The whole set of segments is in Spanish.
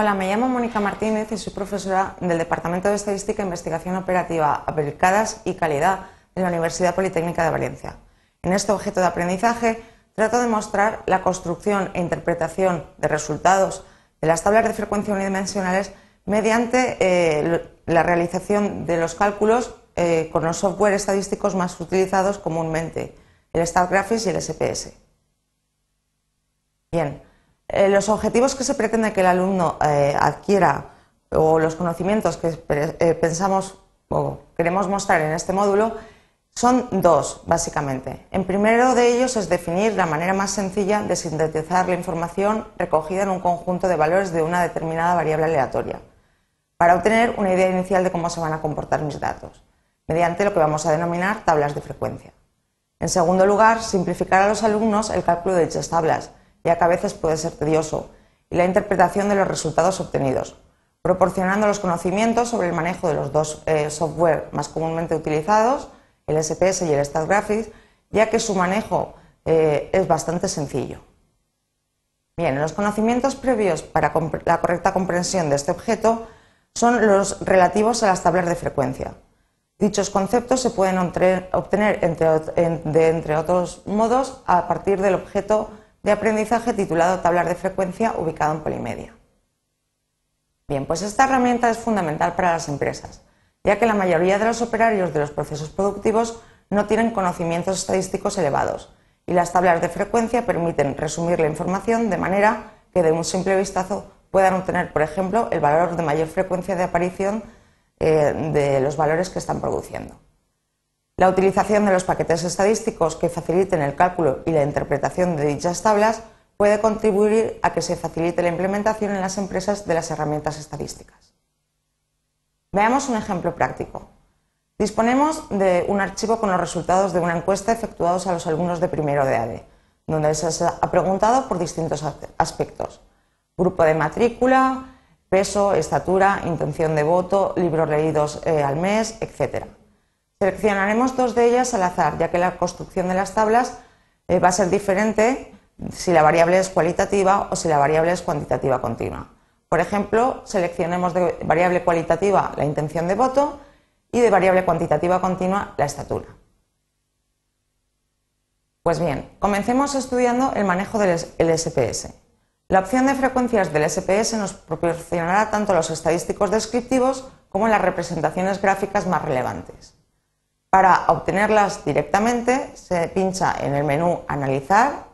Hola, me llamo Mónica Martínez y soy profesora del Departamento de Estadística, e Investigación Operativa, Aplicadas y Calidad de la Universidad Politécnica de Valencia. En este objeto de aprendizaje trato de mostrar la construcción e interpretación de resultados de las tablas de frecuencia unidimensionales mediante eh, la realización de los cálculos eh, con los software estadísticos más utilizados comúnmente, el StatGraphics y el SPS. Bien, eh, los objetivos que se pretende que el alumno eh, adquiera o los conocimientos que eh, pensamos o queremos mostrar en este módulo son dos, básicamente. En primero de ellos es definir la manera más sencilla de sintetizar la información recogida en un conjunto de valores de una determinada variable aleatoria, para obtener una idea inicial de cómo se van a comportar mis datos, mediante lo que vamos a denominar tablas de frecuencia. En segundo lugar, simplificar a los alumnos el cálculo de dichas tablas, ya que a veces puede ser tedioso, y la interpretación de los resultados obtenidos, proporcionando los conocimientos sobre el manejo de los dos eh, software más comúnmente utilizados, el SPS y el StatGraphics, ya que su manejo eh, es bastante sencillo. Bien, los conocimientos previos para la correcta comprensión de este objeto son los relativos a las tablas de frecuencia. Dichos conceptos se pueden obtener, entre, entre otros modos a partir del objeto de aprendizaje titulado Tablar de Frecuencia ubicado en Polimedia. Bien, pues esta herramienta es fundamental para las empresas, ya que la mayoría de los operarios de los procesos productivos no tienen conocimientos estadísticos elevados y las tablas de frecuencia permiten resumir la información de manera que de un simple vistazo puedan obtener, por ejemplo, el valor de mayor frecuencia de aparición eh, de los valores que están produciendo. La utilización de los paquetes estadísticos que faciliten el cálculo y la interpretación de dichas tablas puede contribuir a que se facilite la implementación en las empresas de las herramientas estadísticas. Veamos un ejemplo práctico. Disponemos de un archivo con los resultados de una encuesta efectuados a los alumnos de primero de ADE, donde se ha preguntado por distintos aspectos. Grupo de matrícula, peso, estatura, intención de voto, libros leídos eh, al mes, etc. Seleccionaremos dos de ellas al azar, ya que la construcción de las tablas eh, va a ser diferente si la variable es cualitativa o si la variable es cuantitativa continua. Por ejemplo, seleccionemos de variable cualitativa la intención de voto y de variable cuantitativa continua la estatura. Pues bien, comencemos estudiando el manejo del SPS. La opción de frecuencias del SPS nos proporcionará tanto los estadísticos descriptivos como las representaciones gráficas más relevantes. Para obtenerlas directamente se pincha en el menú Analizar,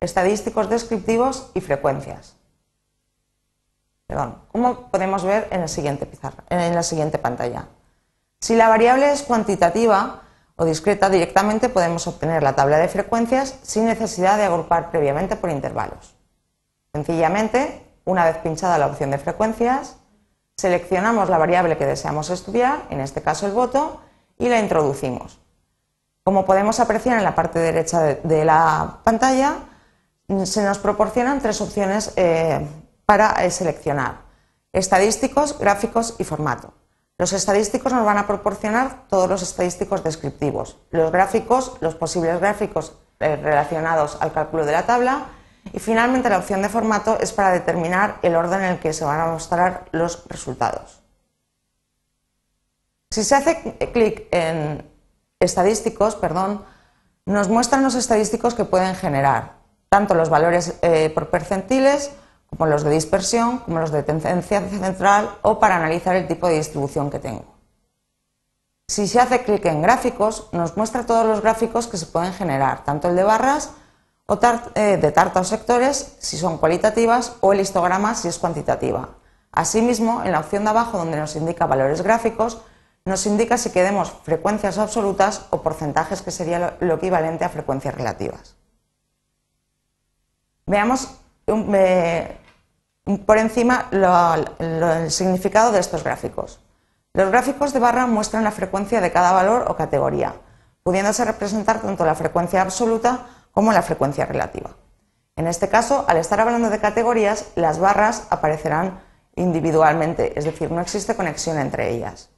Estadísticos descriptivos y frecuencias. Perdón, como podemos ver en, siguiente en la siguiente pantalla. Si la variable es cuantitativa o discreta, directamente podemos obtener la tabla de frecuencias sin necesidad de agrupar previamente por intervalos. Sencillamente, una vez pinchada la opción de frecuencias, seleccionamos la variable que deseamos estudiar, en este caso el voto, y la introducimos. Como podemos apreciar en la parte derecha de, la pantalla, mm, se nos proporcionan tres opciones eh, para eh, seleccionar. Estadísticos, gráficos y formato. Los estadísticos nos van a proporcionar todos los estadísticos descriptivos, los gráficos, los posibles gráficos eh, relacionados al cálculo de la tabla y finalmente la opción de formato es para determinar el orden en el que se van a mostrar los resultados. Si se hace clic en estadísticos, perdón, nos muestran los estadísticos que pueden generar, tanto los valores eh, por percentiles, como los de dispersión, como los de tendencia central o para analizar el tipo de distribución que tengo. Si se hace clic en gráficos, nos muestra todos los gráficos que se pueden generar, tanto el de barras o eh, de tarta o sectores si son cualitativas o el histograma si es cuantitativa. Asimismo, en la opción de abajo donde nos indica valores gráficos, nos indica si queremos frecuencias absolutas o porcentajes, que sería lo, equivalente a frecuencias relativas. Veamos eh, por encima el significado de estos gráficos. Los gráficos de barra muestran la frecuencia de cada valor o categoría, pudiéndose representar tanto la frecuencia absoluta como la frecuencia relativa. En este caso, al estar hablando de categorías, las barras aparecerán individualmente, es decir, no existe conexión entre ellas.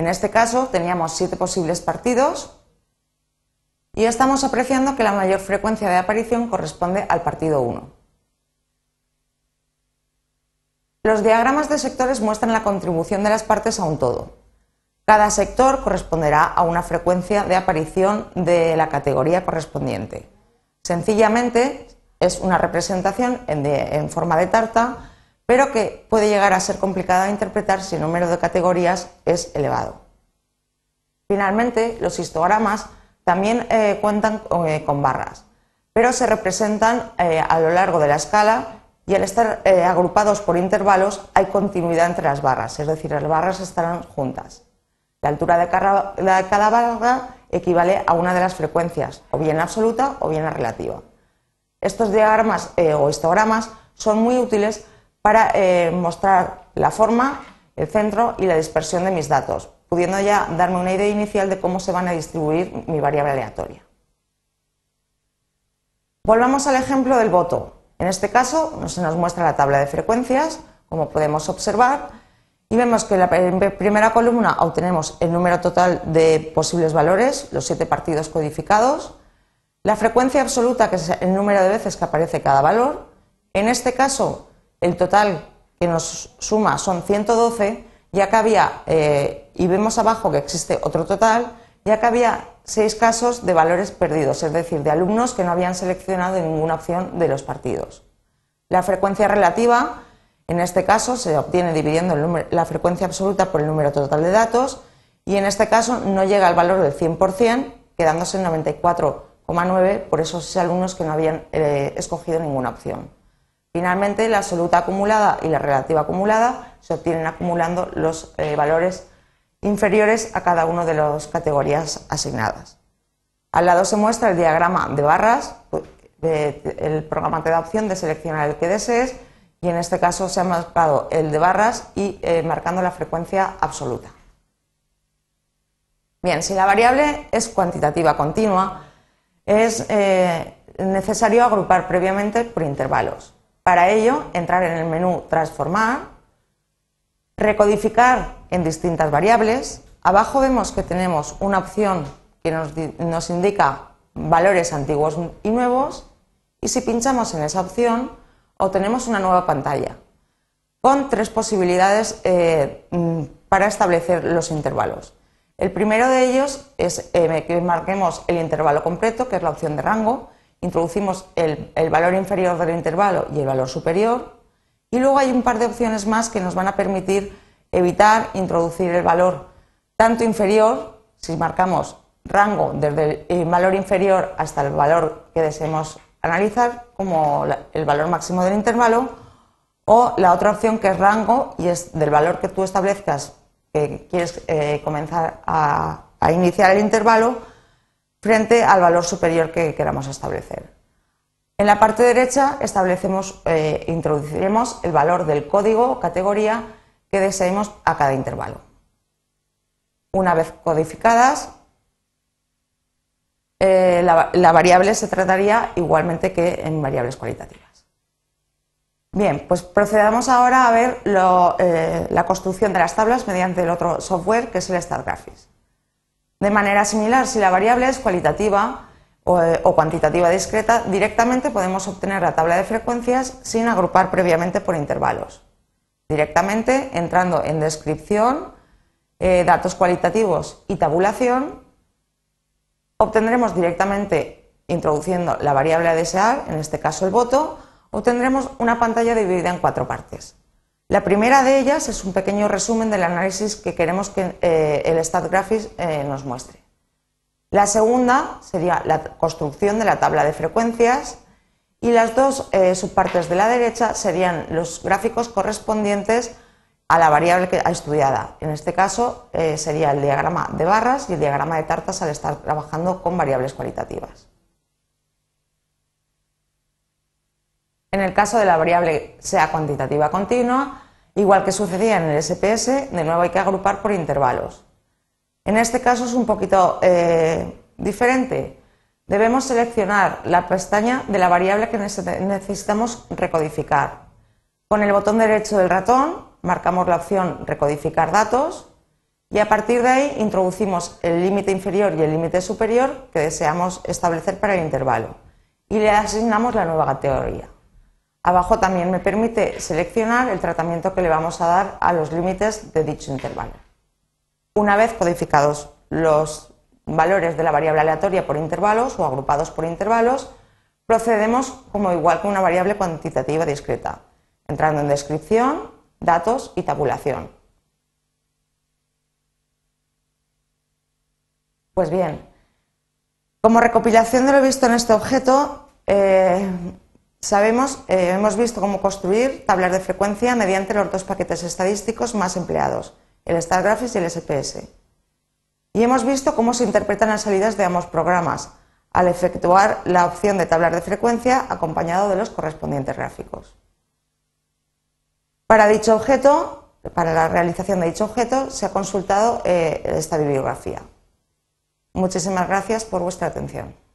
En este caso teníamos siete posibles partidos y estamos apreciando que la mayor frecuencia de aparición corresponde al partido 1. Los diagramas de sectores muestran la contribución de las partes a un todo. Cada sector corresponderá a una frecuencia de aparición de la categoría correspondiente. Sencillamente es una representación en, en forma de tarta pero que puede llegar a ser complicada de interpretar si el número de categorías es elevado. Finalmente, los histogramas también eh, cuentan eh, con barras, pero se representan eh, a lo largo de la escala y al estar agrupados por intervalos hay continuidad entre las barras, es decir, las barras estarán juntas. La altura de cada, de barra equivale a una de las frecuencias, o bien la absoluta o bien relativa. Estos diagramas o histogramas son muy útiles para eh, mostrar la forma, el centro y la dispersión de mis datos, pudiendo ya darme una idea inicial de cómo se van a distribuir mi variable aleatoria. Volvamos al ejemplo del voto. En este caso se nos muestra la tabla de frecuencias, como podemos observar, y vemos que en la primera columna obtenemos el número total de posibles valores, los siete partidos codificados, la frecuencia absoluta, que es el número de veces que aparece cada valor. En este caso el total que nos suma son 112, ya que había, eh, y vemos abajo que existe otro total, ya que había seis casos de valores perdidos, es decir, de alumnos que no habían seleccionado ninguna opción de los partidos. La frecuencia relativa, en este caso, se obtiene dividiendo la frecuencia absoluta por el número total de datos y en este caso no llega al valor del 100%, quedándose en 94,9 por esos alumnos que no habían eh, escogido ninguna opción. Finalmente, la absoluta acumulada y la relativa acumulada se obtienen acumulando los eh, valores inferiores a cada una de las categorías asignadas. Al lado se muestra el diagrama de barras, pues, el programa te da opción de seleccionar el que desees y en este caso se ha marcado el de barras y eh, marcando la frecuencia absoluta. Bien, si la variable es cuantitativa continua, es eh, necesario agrupar previamente por intervalos. Para ello, entrar en el menú Transformar, recodificar en distintas variables. Abajo vemos que tenemos una opción que nos, indica valores antiguos y nuevos y si pinchamos en esa opción obtenemos una nueva pantalla con tres posibilidades eh, mm, para establecer los intervalos. El primero de ellos es eh, que marquemos el intervalo completo, que es la opción de rango, introducimos el, valor inferior del intervalo y el valor superior. Y luego hay un par de opciones más que nos van a permitir evitar introducir el valor tanto inferior, si marcamos rango desde el eh, valor inferior hasta el valor que deseemos analizar, como el valor máximo del intervalo, o la otra opción que es rango y es del valor que tú establezcas que quieres eh, comenzar a iniciar el intervalo frente al valor superior que queramos establecer. En la parte derecha establecemos, eh, introduciremos el valor del código o categoría que deseemos a cada intervalo. Una vez codificadas, eh, la, variable se trataría igualmente que en variables cualitativas. Bien, pues procedamos ahora a ver eh, la construcción de las tablas mediante el otro software que es el Graphics. De manera similar, si la variable es cualitativa eh, o, cuantitativa discreta, directamente podemos obtener la tabla de frecuencias sin agrupar previamente por intervalos. Directamente entrando en descripción, eh, datos cualitativos y tabulación, obtendremos directamente, introduciendo la variable a desear, en este caso el voto, obtendremos una pantalla dividida en cuatro partes. La primera de ellas es un pequeño resumen del análisis que queremos que eh, el StatGraphics eh, nos muestre. La segunda sería la construcción de la tabla de frecuencias y las dos eh, subpartes de la derecha serían los gráficos correspondientes a la variable que ha estudiada. En este caso sería el diagrama de barras y el diagrama de tartas al estar trabajando con variables cualitativas. en el caso de la variable sea cuantitativa continua, igual que sucedía en el SPS, de nuevo hay que agrupar por intervalos. En este caso es un poquito eh, diferente. Debemos seleccionar la pestaña de la variable que necesitamos recodificar. Con el botón derecho del ratón marcamos la opción Recodificar datos y a partir de ahí introducimos el límite inferior y el límite superior que deseamos establecer para el intervalo y le asignamos la nueva categoría. Abajo también me permite seleccionar el tratamiento que le vamos a dar a los límites de dicho intervalo. Una vez codificados los valores de la variable aleatoria por intervalos o agrupados por intervalos, procedemos como igual que una variable cuantitativa discreta, entrando en descripción, datos y tabulación. Pues bien, como recopilación de lo visto en este objeto, eh, Sabemos, eh, hemos visto cómo construir tablas de frecuencia mediante los dos paquetes estadísticos más empleados, el Star Graphics y el SPS. Y hemos visto cómo se interpretan las salidas de ambos programas al efectuar la opción de tablas de frecuencia acompañado de los correspondientes gráficos. Para dicho objeto, para la realización de dicho objeto, se ha consultado eh, esta bibliografía. Muchísimas gracias por vuestra atención.